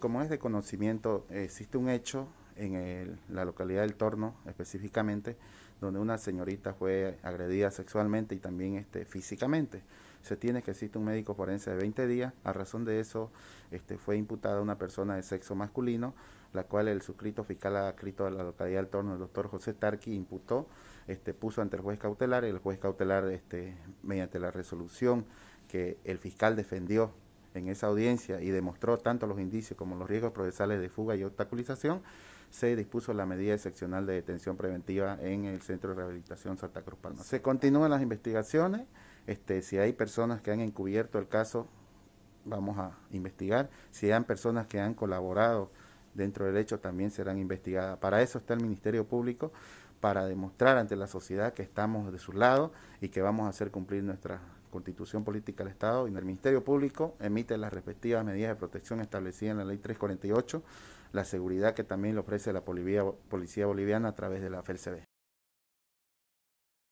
como es de conocimiento, existe un hecho en la localidad del Torno específicamente, donde una señorita fue agredida sexualmente y también este, físicamente. Se tiene que existe un médico forense de 20 días. A razón de eso, este, fue imputada una persona de sexo masculino, la cual el suscrito fiscal adscrito de la localidad del Torno, el doctor José Tarqui, imputó, este, puso ante el juez cautelar. y El juez cautelar, este, mediante la resolución que el fiscal defendió en esa audiencia y demostró tanto los indicios como los riesgos procesales de fuga y obstaculización, se dispuso la medida excepcional de detención preventiva en el Centro de Rehabilitación Santa Cruz Palma. Se continúan las investigaciones, este, si hay personas que han encubierto el caso, vamos a investigar, si hay personas que han colaborado dentro del hecho también serán investigadas. Para eso está el Ministerio Público, para demostrar ante la sociedad que estamos de su lado y que vamos a hacer cumplir nuestra constitución política del Estado y el Ministerio Público emite las respectivas medidas de protección establecidas en la Ley 348, la seguridad que también le ofrece la Policía, Boliviana a través de la FELCB.